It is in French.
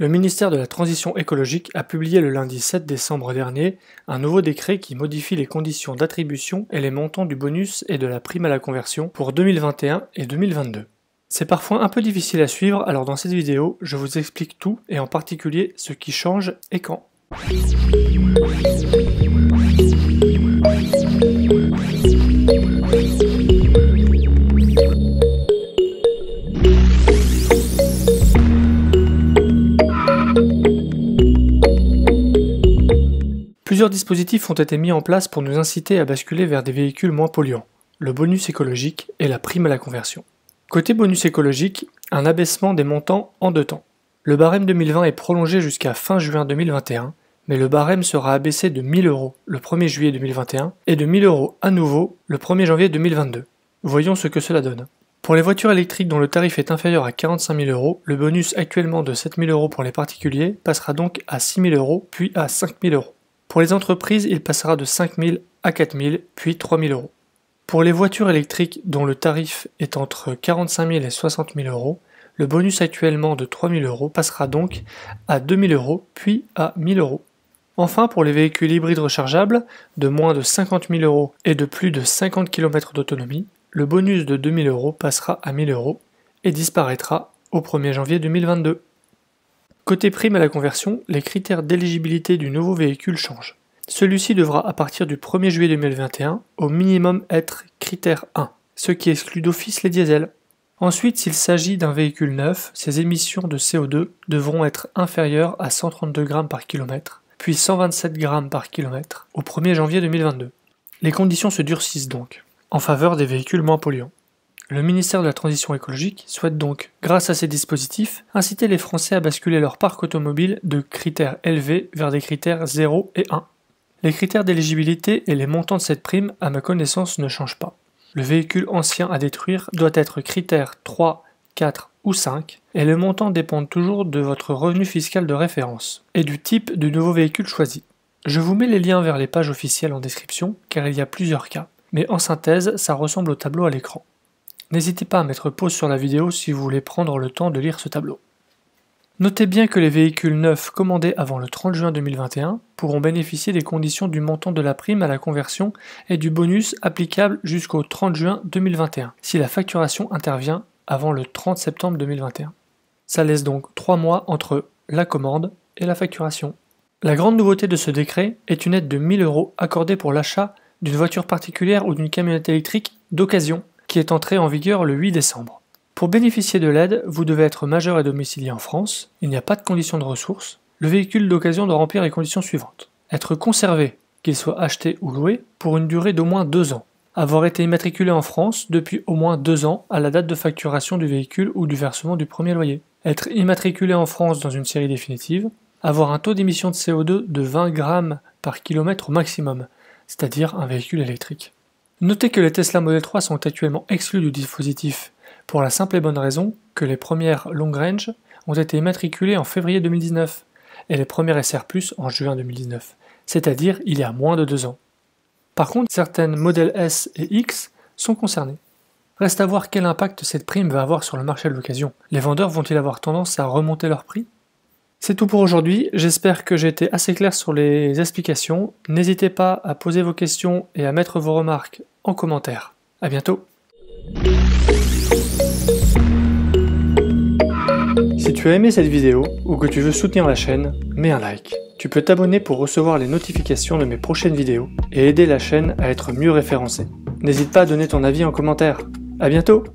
Le ministère de la Transition écologique a publié le lundi 7 décembre dernier un nouveau décret qui modifie les conditions d'attribution et les montants du bonus et de la prime à la conversion pour 2021 et 2022. C'est parfois un peu difficile à suivre, alors dans cette vidéo, je vous explique tout et en particulier ce qui change et quand. Plusieurs dispositifs ont été mis en place pour nous inciter à basculer vers des véhicules moins polluants, le bonus écologique et la prime à la conversion. Côté bonus écologique, un abaissement des montants en deux temps. Le barème 2020 est prolongé jusqu'à fin juin 2021, mais le barème sera abaissé de 1000 euros le 1er juillet 2021 et de 1000 euros à nouveau le 1er janvier 2022. Voyons ce que cela donne. Pour les voitures électriques dont le tarif est inférieur à 45 000 euros, le bonus actuellement de 7 000 euros pour les particuliers passera donc à 6 000 euros puis à 5 000 euros. Pour les entreprises, il passera de 5 000 à 4 000, puis 3 000 euros. Pour les voitures électriques dont le tarif est entre 45 000 et 60 000 euros, le bonus actuellement de 3 000 euros passera donc à 2 000 euros, puis à 1 000 euros. Enfin, pour les véhicules hybrides rechargeables de moins de 50 000 euros et de plus de 50 km d'autonomie, le bonus de 2 000 euros passera à 1 000 euros et disparaîtra au 1er janvier 2022. Côté prime à la conversion, les critères d'éligibilité du nouveau véhicule changent. Celui-ci devra à partir du 1er juillet 2021 au minimum être critère 1, ce qui exclut d'office les diesels. Ensuite, s'il s'agit d'un véhicule neuf, ses émissions de CO2 devront être inférieures à 132 g par kilomètre, puis 127 g par kilomètre au 1er janvier 2022. Les conditions se durcissent donc, en faveur des véhicules moins polluants. Le ministère de la Transition écologique souhaite donc, grâce à ces dispositifs, inciter les Français à basculer leur parc automobile de critères élevés vers des critères 0 et 1. Les critères d'éligibilité et les montants de cette prime, à ma connaissance, ne changent pas. Le véhicule ancien à détruire doit être critère 3, 4 ou 5, et le montant dépend toujours de votre revenu fiscal de référence et du type du nouveau véhicule choisi. Je vous mets les liens vers les pages officielles en description, car il y a plusieurs cas, mais en synthèse, ça ressemble au tableau à l'écran. N'hésitez pas à mettre pause sur la vidéo si vous voulez prendre le temps de lire ce tableau. Notez bien que les véhicules neufs commandés avant le 30 juin 2021 pourront bénéficier des conditions du montant de la prime à la conversion et du bonus applicable jusqu'au 30 juin 2021 si la facturation intervient avant le 30 septembre 2021. Ça laisse donc 3 mois entre la commande et la facturation. La grande nouveauté de ce décret est une aide de 1000 euros accordée pour l'achat d'une voiture particulière ou d'une camionnette électrique d'occasion est entré en vigueur le 8 décembre. Pour bénéficier de l'aide, vous devez être majeur et domicilié en France, il n'y a pas de condition de ressources, le véhicule d'occasion de remplir les conditions suivantes. Être conservé, qu'il soit acheté ou loué, pour une durée d'au moins deux ans. Avoir été immatriculé en France depuis au moins deux ans à la date de facturation du véhicule ou du versement du premier loyer. Être immatriculé en France dans une série définitive. Avoir un taux d'émission de CO2 de 20 grammes par kilomètre au maximum, c'est-à-dire un véhicule électrique. Notez que les Tesla Model 3 sont actuellement exclus du dispositif, pour la simple et bonne raison que les premières long range ont été immatriculées en février 2019 et les premières SR Plus en juin 2019, c'est-à-dire il y a moins de deux ans. Par contre, certaines modèles S et X sont concernées. Reste à voir quel impact cette prime va avoir sur le marché de l'occasion. Les vendeurs vont-ils avoir tendance à remonter leur prix c'est tout pour aujourd'hui, j'espère que j'ai été assez clair sur les explications. N'hésitez pas à poser vos questions et à mettre vos remarques en commentaire. A bientôt Si tu as aimé cette vidéo ou que tu veux soutenir la chaîne, mets un like. Tu peux t'abonner pour recevoir les notifications de mes prochaines vidéos et aider la chaîne à être mieux référencée. N'hésite pas à donner ton avis en commentaire. A bientôt